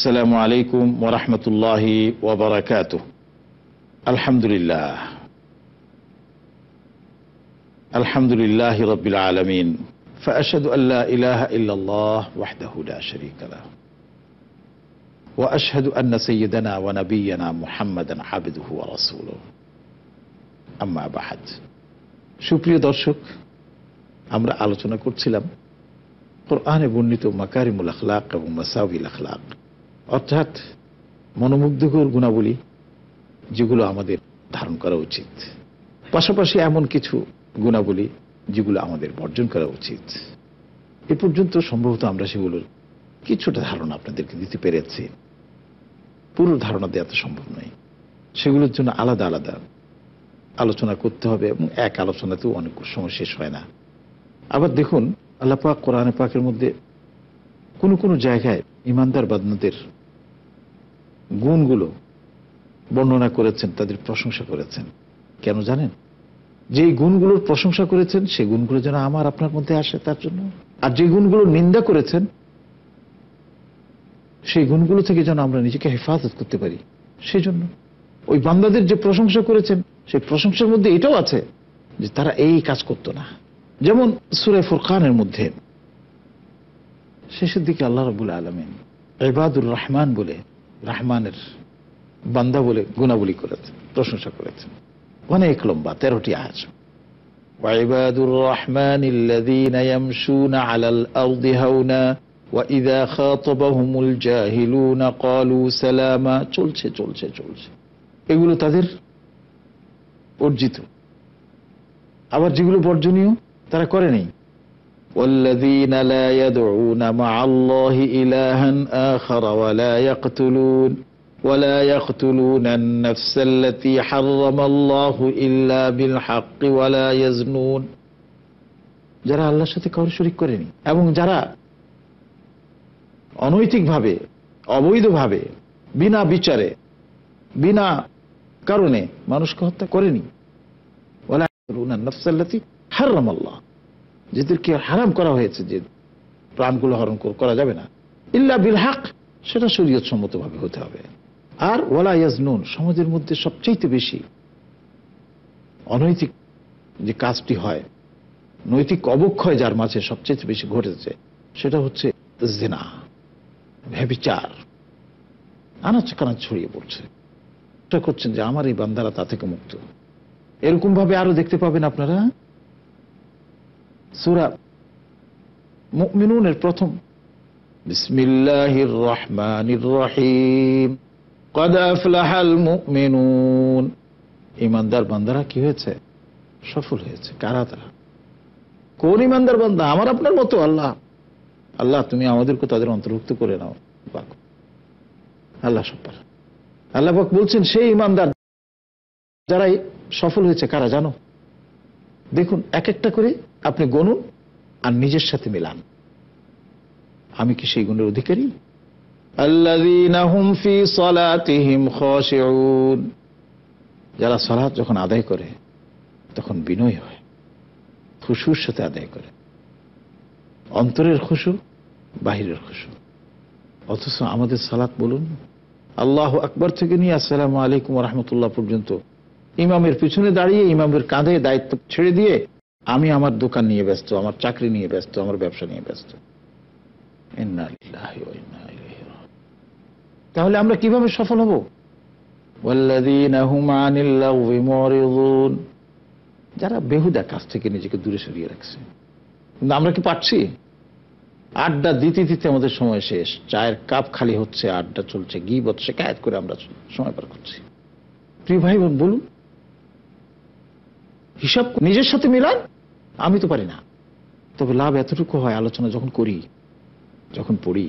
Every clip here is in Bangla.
السلام عليكم ورحمة الله وبركاته الحمد لله الحمد لله رب العالمين فأشهد أن لا إله إلا الله وحده لا شريك له وأشهد أن سيدنا ونبينا محمدا عبده ورسوله أما بعد সুপ্রিয় درشك أمر آلتنا করছিলাম কোরআনে قرآن মাকারিমুল مكارم الأخلاق ومساوي الأخلاق অর্থাৎ মনোমুগ্ধকর গুণাবলী যেগুলো আমাদের ধারণ করা উচিত পাশাপাশি এমন কিছু গুণাবলী যেগুলো আমাদের বর্জন করা উচিত এ পর্যন্ত সম্ভবত আমরা সেগুলোর কিছুটা ধারণা আপনাদেরকে দিতে পেরেছি পুরো ধারণা দেওয়া তো সম্ভব নয় সেগুলোর জন্য আলাদা আলাদা আলোচনা করতে হবে এবং এক আলোচনাতেও অনেক সময় শেষ হয় না আবার দেখুন আল্লাপাক কোরআনে পাকের মধ্যে কোনো কোনো জায়গায় ইমানদার বাদনাদের গুণগুলো বর্ণনা করেছেন তাদের প্রশংসা করেছেন কেন জানেন যে গুণগুলোর প্রশংসা করেছেন সেই গুণগুলো যেন আমার আপনার মধ্যে আসে তার জন্য আর যে গুণগুলো নিন্দা করেছেন সেই গুণগুলো থেকে যেন আমরা নিজেকে হেফাজত করতে পারি সেই জন্য ওই বান্দাদের যে প্রশংসা করেছেন সেই প্রশংসার মধ্যে এটাও আছে যে তারা এই কাজ করত না যেমন সুরে ফুরকানের মধ্যে শেষের দিকে আল্লাহ রবুল আলমিন এবাদুর রহমান বলে রাহমানের বান্দা বলে গুণাবলী করেছেন প্রশংসা করেছেন অনেক লম্বা তেরোটি আজ وعباد الرحمن الذين يمشون على الأرض هونا وإذا خاطبهم الجاهلون قالوا سلاما চলছে চলছে চলছে এগুলো তাদের অর্জিত আবার যেগুলো বর্জনীয় তারা করে নেই والذين لا يدعون مع الله إلها آخر ولا يقتلون ولا يقتلون النفس التي حرم الله إلا بالحق ولا يزنون যারা আল্লাহর সাথে কারোর শরিক করেনি এবং যারা অনৈতিকভাবে অবৈধভাবে বিনা বিচারে বিনা কারণে মানুষকে হত্যা করেনি ওলা নফসাল্লাতি যেদেরকে হারাম করা হয়েছে যে প্রাণগুলো হরণ করা যাবে না ইল্লা বিল হাক সেটা শরীয়ত সম্মতভাবে হতে হবে আর ইয়াজ নুন সমাজের মধ্যে সবচেয়ে বেশি অনৈতিক যে কাজটি হয় নৈতিক অবক্ষয় যার মাঝে সবচেয়ে বেশি ঘটেছে সেটা হচ্ছে জেনা ভ্যাবিচার আনাচ কানাচ ছড়িয়ে পড়ছে করছেন যে আমার এই বান্দারা তা থেকে মুক্ত এরকম ভাবে আরো দেখতে পাবেন আপনারা সুরা মুমিনুনের প্রথম ইমানদার বান্দারা কি হয়েছে সফল হয়েছে কারা তারা কোন ইমানদার বান্দা আমার আপনার মতো আল্লাহ আল্লাহ তুমি আমাদেরকে তাদের অন্তর্ভুক্ত করে নাও বাক আল্লাহ সব্বার আল্লাহ বাক বলছেন সেই ইমানদার যারাই সফল হয়েছে কারা জানো দেখুন এক একটা করে আপনি গণুন আর নিজের সাথে মিলান আমি কি সেই গুণের অধিকারী যারা সলাহ যখন আদায় করে তখন বিনয় হয় খুশুর সাথে আদায় করে অন্তরের খুশু বাহিরের খুশু অথচ আমাদের সালাত বলুন আল্লাহ আকবর থেকে নিয়ে আসসালাম আলাইকুম রহমতুল্লাহ পর্যন্ত ইমামের পিছনে দাঁড়িয়ে ইমামের কাঁধে দায়িত্ব ছেড়ে দিয়ে আমি আমার দোকান নিয়ে ব্যস্ত আমার চাকরি নিয়ে ব্যস্ত আমার ব্যবসা নিয়ে ব্যস্ত তাহলে আমরা কিভাবে সফল হব যারা বেহুদা কাছ থেকে নিজেকে দূরে সরিয়ে রাখছে কিন্তু আমরা কি পারছি আড্ডা দিতে দিতে আমাদের সময় শেষ চায়ের কাপ খালি হচ্ছে আড্ডা চলছে গিবত শেখায়ত করে আমরা সময় পার করছি প্রিয় ভাই বলুন হিসাব নিজের সাথে মিলান আমি তো পারি না তবে লাভ এতটুকু হয় আলোচনা যখন করি যখন পড়ি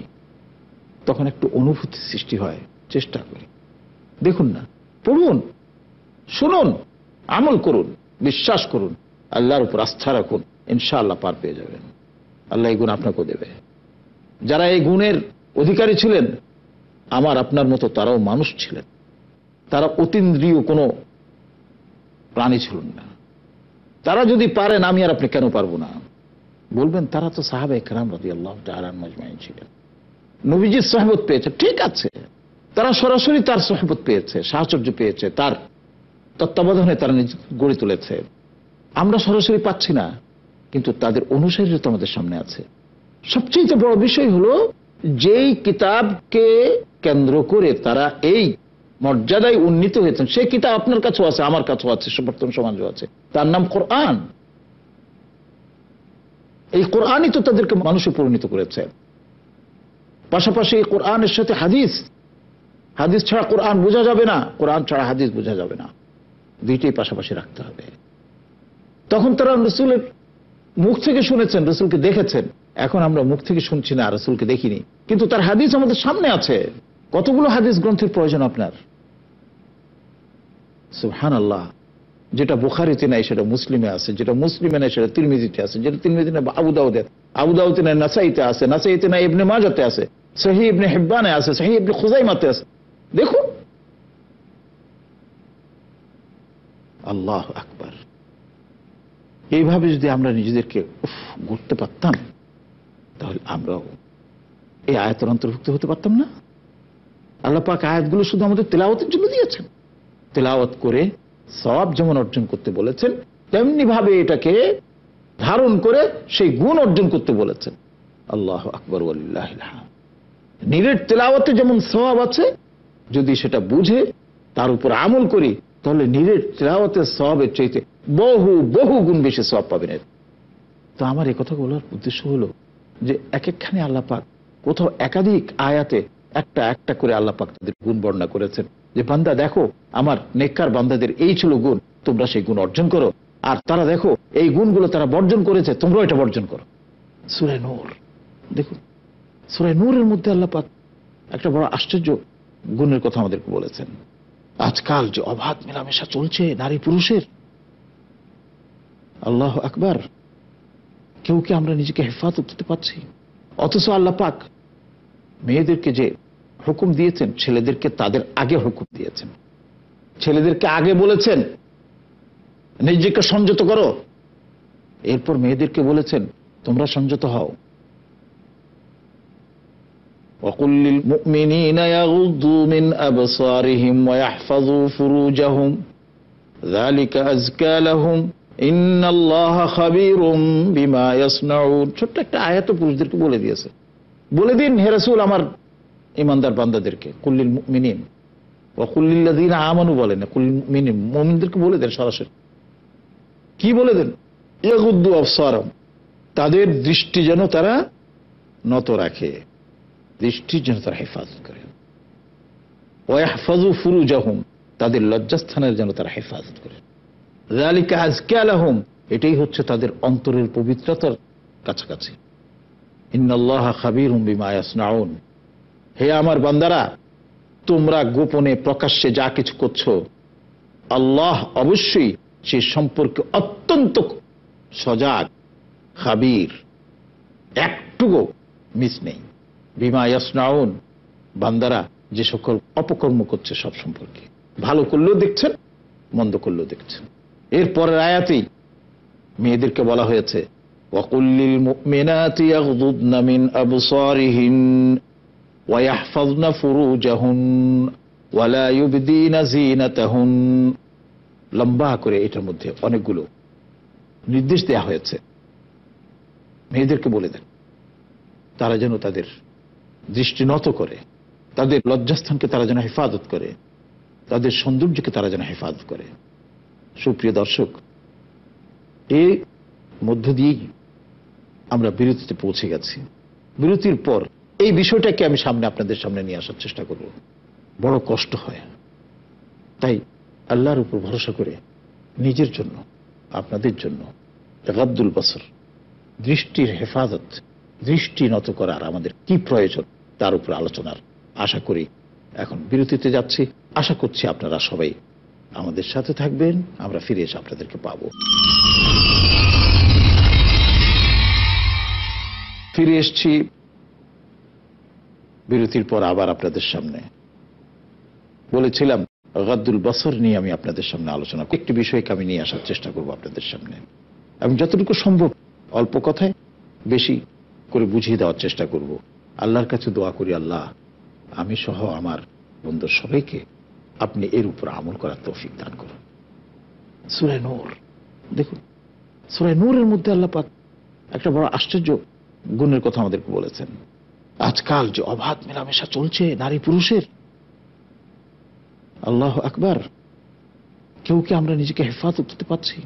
তখন একটু অনুভূতি সৃষ্টি হয় চেষ্টা করি দেখুন না পড়ুন শুনুন আমল করুন বিশ্বাস করুন আল্লাহর উপর আস্থা রাখুন ইনশাআল্লাহ পার পেয়ে যাবেন আল্লাহ এই গুণ আপনাকেও দেবে যারা এই গুণের অধিকারী ছিলেন আমার আপনার মতো তারাও মানুষ ছিলেন তারা অতীন্দ্রীয় কোনো প্রাণী ছিলেন না তারা যদি পারেন আমি আর আপনি কেন পারবো না বলবেন তারা তো সাহাবে এখরাম রাজি আল্লাহ তালান মজমাইন ছিলেন নবীজি সহমত পেয়েছে ঠিক আছে তারা সরাসরি তার সহমত পেয়েছে সাহচর্য পেয়েছে তার তত্ত্বাবধানে তারা নিজে গড়ে তুলেছে আমরা সরাসরি পাচ্ছি না কিন্তু তাদের অনুসারী তো আমাদের সামনে আছে সবচেয়ে বড় বিষয় হলো যেই কিতাবকে কেন্দ্র করে তারা এই মর্যাদায় উন্নীত হয়েছেন সে কিতাব আপনার কাছেও আছে আমার কাছেও আছে বর্তমান সমাজও আছে তার নাম কোরআন এই কোরআনই তো তাদেরকে মানুষে পরিণত করেছে পাশাপাশি এই কোরআনের সাথে হাদিস হাদিস ছাড়া কোরআন বোঝা যাবে না কোরআন ছাড়া হাদিস বোঝা যাবে না দুইটাই পাশাপাশি রাখতে হবে তখন তারা রসুলের মুখ থেকে শুনেছেন রসুলকে দেখেছেন এখন আমরা মুখ থেকে শুনছি না রসুলকে দেখিনি কিন্তু তার হাদিস আমাদের সামনে আছে কতগুলো হাদিস গ্রন্থের প্রয়োজন আপনার সুহান আল্লাহ যেটা বুখারিতে নাই সেটা মুসলিমে আছে যেটা মুসলিমে নাই সেটা তিরমিজিতে আছে যেটা তিরমিজি না আবুদাউদে আবুদাউতে নাসাইতে আছে নাসাইতে নাই ইবনে মাজাতে আছে সাহি ইবনে হেব্বানে আছে সাহি ইবনে খুজাইমাতে আছে দেখুন আল্লাহ আকবার এইভাবে যদি আমরা নিজেদেরকে উফ ঘুরতে পারতাম তাহলে আমরাও এই আয়াতের অন্তর্ভুক্ত হতে পারতাম না আল্লাপাক আয়াতগুলো শুধু আমাদের তেলাওয়াতের জন্য দিয়েছেন তেলাওয়াত করে সব যেমন অর্জন করতে বলেছেন তেমনি ভাবে এটাকে ধারণ করে সেই গুণ অর্জন করতে বলেছেন আল্লাহ আকবর নিরেট তেলাওয়াতে যেমন স্বভাব আছে যদি সেটা বুঝে তার উপর আমল করি তাহলে নিরেট তেলাওয়াতের স্বভাবের চাইতে বহু বহু গুণ বেশি স্বভাব পাবেন এর তো আমার কথা বলার উদ্দেশ্য হলো যে এক একখানে আল্লাপাক কোথাও একাধিক আয়াতে একটা একটা করে আল্লাপাক তাদের গুণ বর্ণনা করেছেন যে বান্দা দেখো আমার নেককার বান্দাদের এই ছিল গুণ তোমরা সেই গুণ অর্জন করো আর তারা দেখো এই গুণগুলো তারা বর্জন করেছে তোমরাও এটা বর্জন করো সুরে নূর দেখো সুরে নূরের মধ্যে আল্লাপাক একটা বড় আশ্চর্য গুণের কথা আমাদেরকে বলেছেন আজকাল যে অবাধ মেলামেশা চলছে নারী পুরুষের আল্লাহ আকবার কেউ কি আমরা নিজেকে হেফাজত করতে পারছি অথচ আল্লাহ পাক মেয়েদেরকে যে হুকুম দিয়েছেন ছেলেদেরকে তাদের আগে হুকুম দিয়েছেন ছেলেদেরকে আগে বলেছেন নিজেকে সংযত করো এরপর মেয়েদেরকে বলেছেন তোমরা সংযত হও ছোট্ট একটা আয়াত পুরুষদেরকে বলে দিয়েছে বলে দিন হেরাসুল আমার ইমানদার বান্দাদেরকে কুল্লিল মিনিন ও কুল্লিল্লাদিন আমানু বলে না কুল্লিল মিনিম মমিনদেরকে বলে দেন সরাসরি কি বলে দেন ইয়াগুদ্দু আফসারম তাদের দৃষ্টি যেন তারা নত রাখে দৃষ্টি যেন তারা হেফাজত করে ওয়াহফাজু ফুরুজাহুম তাদের লজ্জাস্থানের যেন তারা হেফাজত করে রালিকা আজকে আলাহম এটাই হচ্ছে তাদের অন্তরের পবিত্রতার কাছাকাছি ইন্নআল্লাহ খাবির হুম বিমা ইয়াসনাউন হে আমার বান্দারা তোমরা গোপনে প্রকাশ্যে যা কিছু করছো আল্লাহ অবশ্যই সে সম্পর্কে অত্যন্ত সজাগ খাবির একটুকু মিস নেই বিমা ইয়াসনাউন বান্দারা যে সকল অপকর্ম করছে সব সম্পর্কে ভালো করলেও দেখছেন মন্দ করলেও দেখছেন এর পরের আয়াতেই মেয়েদেরকে বলা হয়েছে ওয়াকুল্লিল মুমিনাতি ইয়াগদুদনা মিন ويحفظن فروجهن ولا يبدين زينتهن লম্বা করে এটার মধ্যে অনেকগুলো নির্দেশ দেয়া হয়েছে মেয়েদেরকে বলে দেন তারা যেন তাদের দৃষ্টি নত করে তাদের লজ্জাস্থানকে তারা যেন হেফাজত করে তাদের সৌন্দর্যকে তারা যেন হেফাজত করে সুপ্রিয় দর্শক এর মধ্য দিয়েই আমরা বিরতিতে পৌঁছে গেছি বিরতির পর এই বিষয়টাকে আমি সামনে আপনাদের সামনে নিয়ে আসার চেষ্টা করব বড় কষ্ট হয় তাই আল্লাহর উপর ভরসা করে নিজের জন্য আপনাদের জন্য গাব্দুল বসর দৃষ্টির হেফাজত দৃষ্টি নত করার আমাদের কি প্রয়োজন তার উপর আলোচনার আশা করি এখন বিরতিতে যাচ্ছি আশা করছি আপনারা সবাই আমাদের সাথে থাকবেন আমরা ফিরে এসে আপনাদেরকে পাবো ফিরে এসছি বিরতির পর আবার আপনাদের সামনে বলেছিলাম গাদ্দুল বসর নিয়ে আমি আপনাদের সামনে আলোচনা করি একটি বিষয়কে আমি নিয়ে আসার চেষ্টা করব আপনাদের সামনে আমি যতটুকু সম্ভব অল্প কথায় বেশি করে বুঝিয়ে দেওয়ার চেষ্টা করব আল্লাহর কাছে দোয়া করি আল্লাহ আমি সহ আমার বন্ধু সবাইকে আপনি এর উপর আমল করার তৌফিক দান করুন সুরায় নূর দেখুন সুরায় নূরের মধ্যে আল্লাহ পাক একটা বড় আশ্চর্য গুণের কথা আমাদেরকে বলেছেন আজকাল যে অবাধ মেলামেশা চলছে নারী পুরুষের আল্লাহ আকবার কেউ কি আমরা নিজেকে হেফাজত করতে পারছি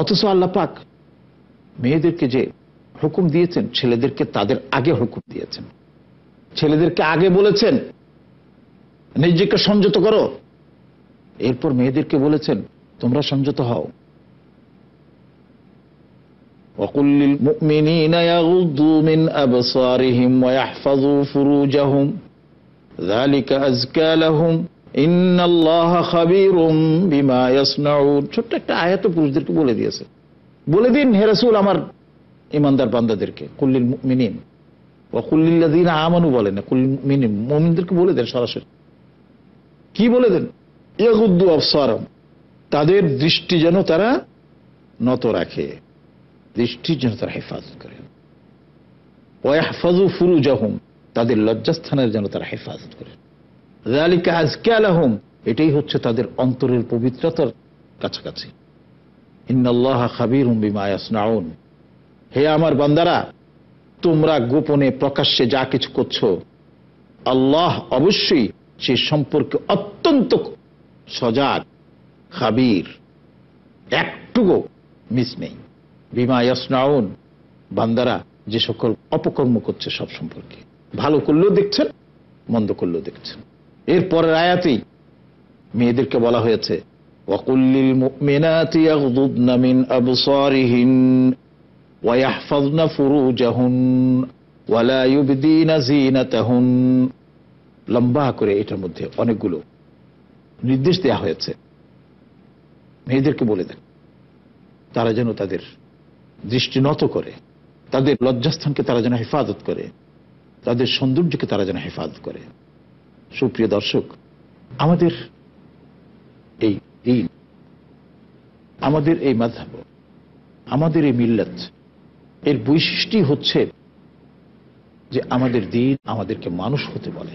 অথচ আল্লাহ পাক মেয়েদেরকে যে হুকুম দিয়েছেন ছেলেদেরকে তাদের আগে হুকুম দিয়েছেন ছেলেদেরকে আগে বলেছেন নিজেকে সংযত করো এরপর মেয়েদেরকে বলেছেন তোমরা সংযত হও وقل للمؤمنين يغضوا من أبصارهم ويحفظوا فروجهم ذلك أزكى لهم إن الله خبير بما يصنعون ছোট্ট একটা আয়াত পুরুষদেরকে বলে দিয়েছে বলে দিন হে আমার ইমানদার বান্দাদেরকে কুল্লিল মুমিনিন ওয়া কুল্লিল্লাযিনা আমানু বলেন না কুল্লিল মুমিনিন মুমিনদেরকে বলে দেন সরাসরি কি বলে দেন ইয়াগুদ্দু আবসারম তাদের দৃষ্টি যেন তারা নত রাখে দৃষ্টির জন্য তারা হেফাজত করে তাদের লজ্জাস্থানের জন্য তারা হেফাজত করে এটাই হচ্ছে তাদের অন্তরের পবিত্রতার কাছাকাছি হে আমার বান্দারা তোমরা গোপনে প্রকাশ্যে যা কিছু করছো আল্লাহ অবশ্যই সে সম্পর্কে অত্যন্ত সজাগ খাবির একটুকু মিস নেই বিমা ইয়সনাউন বান্দারা যে সকল অপকর্ম করছে সব সম্পর্কে ভালো করলেও দেখছেন মন্দ করলেও দেখছেন এর পরের আয়াতেই মেয়েদেরকে বলা হয়েছে লম্বা করে এটার মধ্যে অনেকগুলো নির্দেশ দেয়া হয়েছে মেয়েদেরকে বলে দেন তারা যেন তাদের দৃষ্টি নত করে তাদের লজ্জাস্থানকে তারা যেন হেফাজত করে তাদের সৌন্দর্যকে তারা যেন হেফাজত করে সুপ্রিয় দর্শক আমাদের এই দিন আমাদের এই মাধাব আমাদের এই মিল্লাত এর বৈশিষ্ট্যই হচ্ছে যে আমাদের দিন আমাদেরকে মানুষ হতে বলে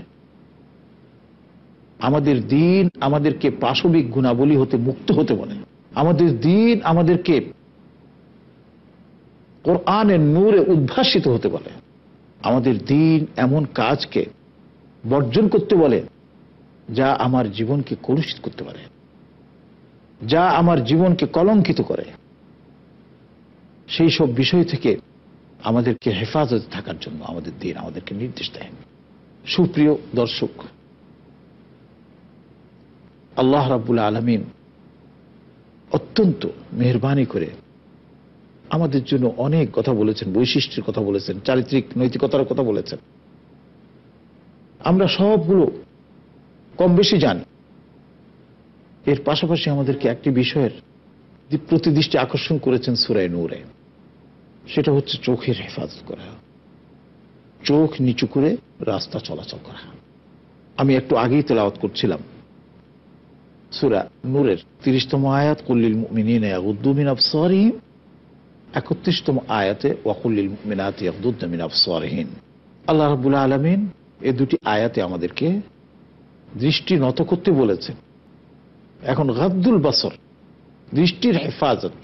আমাদের দিন আমাদেরকে পাশবিক গুণাবলী হতে মুক্ত হতে বলে আমাদের দিন আমাদেরকে কোরআনের নূরে উদ্ভাসিত হতে বলে আমাদের দিন এমন কাজকে বর্জন করতে বলে যা আমার জীবনকে কলুষিত করতে পারে যা আমার জীবনকে কলঙ্কিত করে সেই সব বিষয় থেকে আমাদেরকে হেফাজতে থাকার জন্য আমাদের দিন আমাদেরকে নির্দেশ দেয় সুপ্রিয় দর্শক আল্লাহ রাবুল আলমিন অত্যন্ত মেহরবানি করে আমাদের জন্য অনেক কথা বলেছেন বৈশিষ্ট্যের কথা বলেছেন চারিত্রিক নৈতিকতার কথা বলেছেন আমরা সবগুলো কম বেশি জানি এর পাশাপাশি আমাদেরকে একটি বিষয়ের প্রতিদৃষ্টি আকর্ষণ করেছেন সুরায় নূরে সেটা হচ্ছে চোখের হেফাজত করা চোখ নিচু করে রাস্তা চলাচল করা আমি একটু আগেই তেলাওয়াত করছিলাম সুরা নূরের তিরিশতম আয়াত কল্লিল মিনিন সরিম একত্রিশতম আয়াতে ওয়াকুল্লিল মিনাতি আব্দুদ্দামিন আফসরহীন আল্লাহ রাবুল্লা আলমিন এ দুটি আয়াতে আমাদেরকে দৃষ্টি নত করতে বলেছেন এখন গাদ্দুল বাসর দৃষ্টির হেফাজত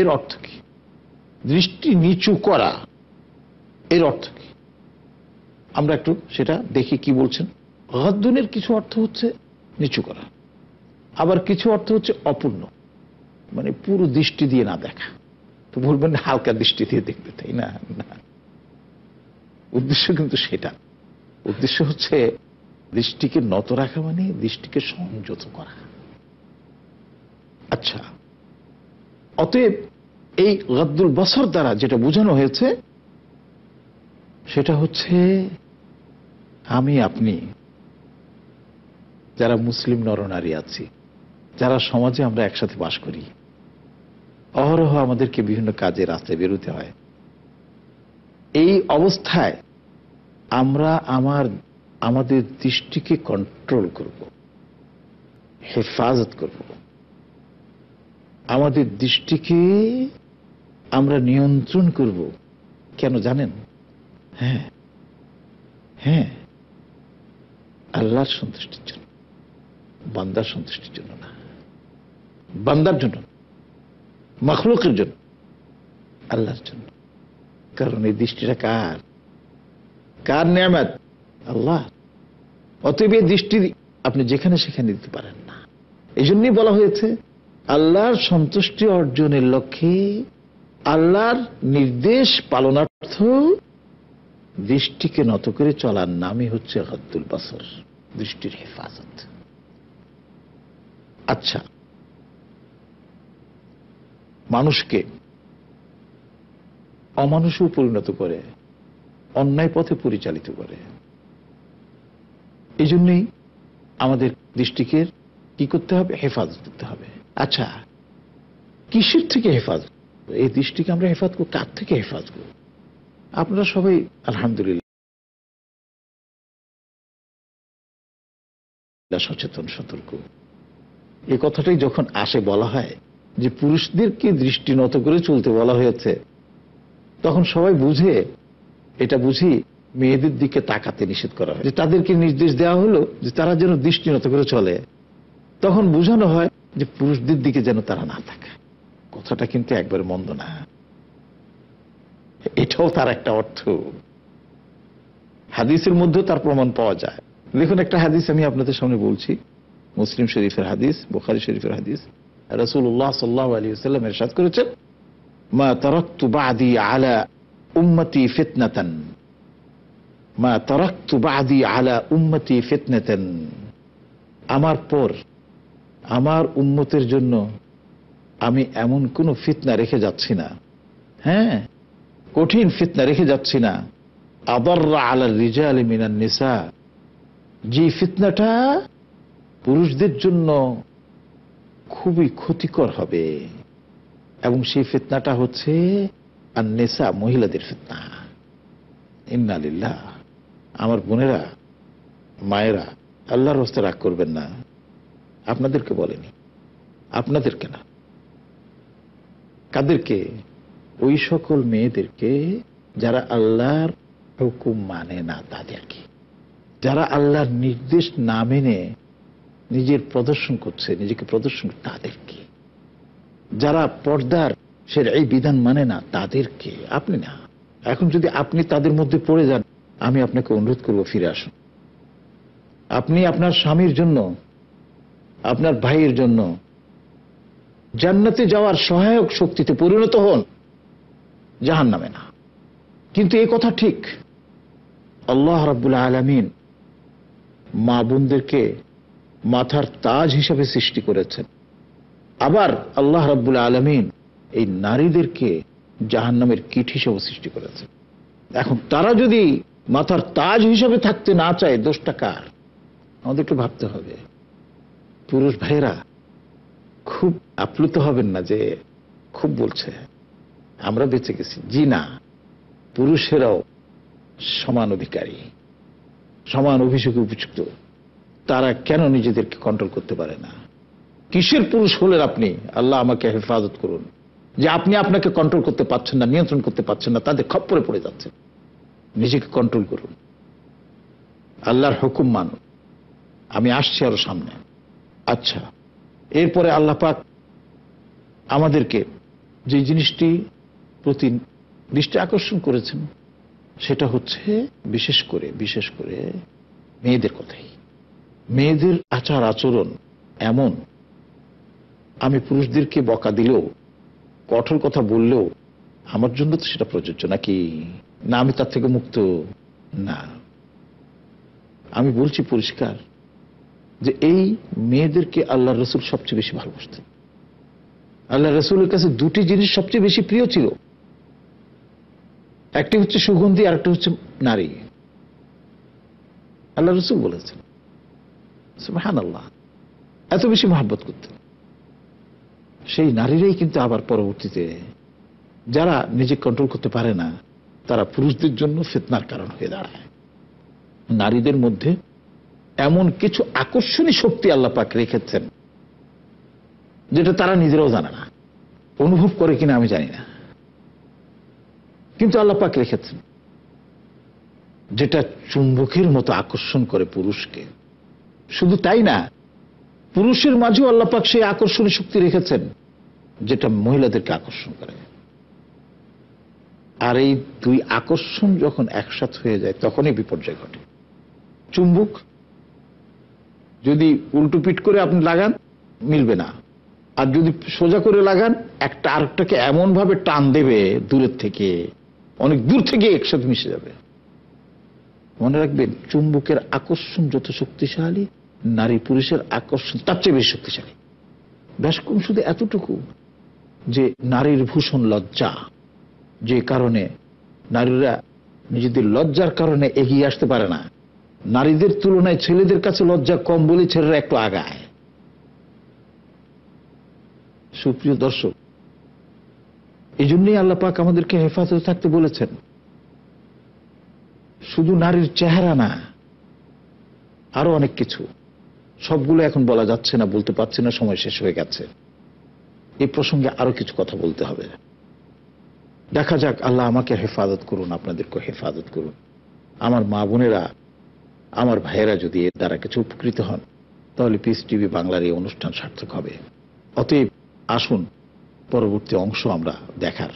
এর অর্থ কি দৃষ্টি নিচু করা এর অর্থ কি আমরা একটু সেটা দেখি কি বলছেন গাদ্দুনের কিছু অর্থ হচ্ছে নিচু করা আবার কিছু অর্থ হচ্ছে অপূর্ণ মানে পুরো দৃষ্টি দিয়ে না দেখা তো বলবেন না হালকা দিয়ে দেখবে তাই না না উদ্দেশ্য কিন্তু সেটা উদ্দেশ্য হচ্ছে দৃষ্টিকে নত রাখা মানে দৃষ্টিকে সংযত করা আচ্ছা অতএব এই গদ্দুল বছর দ্বারা যেটা বোঝানো হয়েছে সেটা হচ্ছে আমি আপনি যারা মুসলিম নরনারী আছি যারা সমাজে আমরা একসাথে বাস করি অহরহ আমাদেরকে বিভিন্ন কাজে রাস্তায় বেরোতে হয় এই অবস্থায় আমরা আমার আমাদের দৃষ্টিকে কন্ট্রোল করব হেফাজত করব আমাদের দৃষ্টিকে আমরা নিয়ন্ত্রণ করব কেন জানেন হ্যাঁ হ্যাঁ আল্লাহর সন্তুষ্টির জন্য বান্দার সন্তুষ্টির জন্য না বান্দার জন্য মখলুকের জন্য আল্লাহর জন্য কারণ এই দৃষ্টিটা কার কার নিয়ামত আল্লাহ অতএব এই দৃষ্টি আপনি যেখানে সেখানে দিতে পারেন না এই জন্যই বলা হয়েছে আল্লাহর সন্তুষ্টি অর্জনের লক্ষ্যে আল্লাহর নির্দেশ পালনার্থ দৃষ্টিকে নত করে চলার নামই হচ্ছে হদ্দুল বাসর দৃষ্টির হেফাজত আচ্ছা মানুষকে অমানুষও পরিণত করে অন্যায় পথে পরিচালিত করে এই জন্যই আমাদের দৃষ্টিকে কি করতে হবে হেফাজত করতে হবে আচ্ছা কিসের থেকে হেফাজত এই দৃষ্টিকে আমরা হেফাজত করব কার থেকে হেফাজত করব আপনারা সবাই আলহামদুলিল্লাহ সচেতন সতর্ক এ কথাটাই যখন আসে বলা হয় যে পুরুষদেরকে দৃষ্টি নত করে চলতে বলা হয়েছে তখন সবাই বুঝে এটা বুঝি মেয়েদের দিকে তাকাতে নিষেধ করা হয় যে তাদেরকে নির্দেশ দেওয়া হলো যে তারা যেন দৃষ্টি নত করে চলে তখন বোঝানো হয় যে পুরুষদের দিকে যেন তারা না থাকে কথাটা কিন্তু একবার মন্দ না এটাও তার একটা অর্থ হাদিসের মধ্যে তার প্রমাণ পাওয়া যায় দেখুন একটা হাদিস আমি আপনাদের সামনে বলছি মুসলিম শরীফের হাদিস বোখারি শরীফের হাদিস রসুল্লাহ সাল্লাহ আলী সাল্লাম করেছেন মা তরক্তু বাদি আলা উম্মতি ফিতনাতান মা তরক্তু বাদি আলা উম্মতি ফিতনাতান আমার পর আমার উম্মতের জন্য আমি এমন কোনো ফিতনা রেখে যাচ্ছি না হ্যাঁ কঠিন ফিতনা রেখে যাচ্ছি না আদর্রা আলা রিজা মিনান নিসা যে ফিতনাটা পুরুষদের জন্য খুবই ক্ষতিকর হবে এবং সেই ফিতনাটা হচ্ছে আর নেশা মহিলাদের ফিতনা ইন্নালিল্লা আমার বোনেরা মায়েরা আল্লাহর হস্তে রাগ করবেন না আপনাদেরকে বলেনি আপনাদেরকে না কাদেরকে ওই সকল মেয়েদেরকে যারা আল্লাহর হুকুম মানে না তাদেরকে যারা আল্লাহর নির্দেশ না মেনে নিজের প্রদর্শন করছে নিজেকে প্রদর্শন তাদেরকে যারা পর্দার সে এই বিধান মানে না তাদেরকে আপনি না এখন যদি আপনি তাদের মধ্যে পড়ে যান আমি আপনাকে অনুরোধ করব ফিরে আসুন আপনি আপনার স্বামীর জন্য আপনার ভাইয়ের জন্য জান্নাতে যাওয়ার সহায়ক শক্তিতে পরিণত হন জাহান নামে না কিন্তু এ কথা ঠিক আল্লাহ রাবুল আলমিন মা বোনদেরকে মাথার তাজ হিসেবে সৃষ্টি করেছেন আবার আল্লাহ রাব্বুল আলমিন এই নারীদেরকে জাহান নামের কীট হিসেবে সৃষ্টি করেছেন এখন তারা যদি মাথার তাজ হিসেবে থাকতে না চায় দোষটা কার আমাদের একটু ভাবতে হবে পুরুষ ভাইয়েরা খুব আপ্লুত হবেন না যে খুব বলছে আমরা বেঁচে গেছি জি না পুরুষেরাও সমান অধিকারী সমান অভিযোগে উপযুক্ত তারা কেন নিজেদেরকে কন্ট্রোল করতে পারে না কিসের পুরুষ হলেন আপনি আল্লাহ আমাকে হেফাজত করুন যে আপনি আপনাকে কন্ট্রোল করতে পারছেন না নিয়ন্ত্রণ করতে পারছেন না তাদের খপ্পরে পড়ে যাচ্ছে নিজেকে কন্ট্রোল করুন আল্লাহর হুকুম মানুন আমি আসছি আরো সামনে আচ্ছা এরপরে আল্লাহ পাক আমাদেরকে যে জিনিসটি প্রতি দৃষ্টি আকর্ষণ করেছেন সেটা হচ্ছে বিশেষ করে বিশেষ করে মেয়েদের কথাই মেয়েদের আচার আচরণ এমন আমি পুরুষদেরকে বকা দিলেও কঠোর কথা বললেও আমার জন্য তো সেটা প্রযোজ্য নাকি না আমি তার থেকে মুক্ত না আমি বলছি পরিষ্কার যে এই মেয়েদেরকে আল্লাহ রসুল সবচেয়ে বেশি ভালোবাসতেন আল্লাহ রসুলের কাছে দুটি জিনিস সবচেয়ে বেশি প্রিয় ছিল একটি হচ্ছে সুগন্ধি আর একটা হচ্ছে নারী আল্লাহ রসুল বলেছেন সুবাহ এত বেশি মহাব্বত করতেন সেই নারীরাই কিন্তু আবার পরবর্তীতে যারা নিজে কন্ট্রোল করতে পারে না তারা পুরুষদের জন্য ফেতনার কারণ হয়ে দাঁড়ায় নারীদের মধ্যে এমন কিছু আকর্ষণী শক্তি আল্লাহ পাক রেখেছেন যেটা তারা নিজেরাও জানে না অনুভব করে কিনা আমি জানি না কিন্তু আল্লাহ পাক রেখেছেন যেটা চুম্বকের মতো আকর্ষণ করে পুরুষকে শুধু তাই না পুরুষের মাঝেও আল্লাপাক সেই আকর্ষণী শক্তি রেখেছেন যেটা মহিলাদেরকে আকর্ষণ করে আর এই দুই আকর্ষণ যখন একসাথ হয়ে যায় তখনই বিপর্যয় ঘটে চুম্বুক যদি উল্টুপিট করে আপনি লাগান মিলবে না আর যদি সোজা করে লাগান একটা আরেকটাকে এমনভাবে টান দেবে দূরের থেকে অনেক দূর থেকে একসাথে মিশে যাবে মনে রাখবেন চুম্বুকের আকর্ষণ যত শক্তিশালী নারী পুরুষের আকর্ষণ তার চেয়ে বেশি শক্তিশালী ব্যাসকুম শুধু এতটুকু যে নারীর ভূষণ লজ্জা যে কারণে নারীরা নিজেদের লজ্জার কারণে এগিয়ে আসতে পারে না নারীদের তুলনায় ছেলেদের কাছে লজ্জা কম বলে ছেলেরা একটু আগায় সুপ্রিয় দর্শক এই জন্যই আল্লাপাক আমাদেরকে হেফাজতে থাকতে বলেছেন শুধু নারীর চেহারা না আরো অনেক কিছু সবগুলো এখন বলা যাচ্ছে না বলতে পারছি না সময় শেষ হয়ে গেছে এই প্রসঙ্গে আরো কিছু কথা বলতে হবে দেখা যাক আল্লাহ আমাকে হেফাজত করুন আপনাদেরকে হেফাজত করুন আমার মা বোনেরা আমার ভাইয়েরা যদি এর দ্বারা কিছু উপকৃত হন তাহলে পিস টিভি বাংলার এই অনুষ্ঠান সার্থক হবে অতএব আসুন পরবর্তী অংশ আমরা দেখার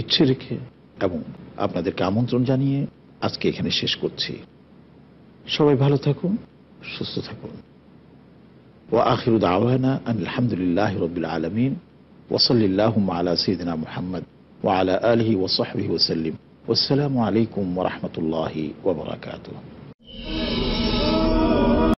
ইচ্ছে রেখে এবং আপনাদেরকে আমন্ত্রণ জানিয়ে আজকে এখানে শেষ করছি সবাই ভালো থাকুন সুস্থ থাকুন ও আখির দাওয়ানা আলহামদ লিল্লাহ রবিল আলমিন ওসলিল্লাহ আলা সঈদিনা মোহাম্মদ ওয়ালা আলহি ওসহবি ওসাল্লিম আসসালামু আলাইকুম রহমতুল্লাহি ওবরাকাতুহ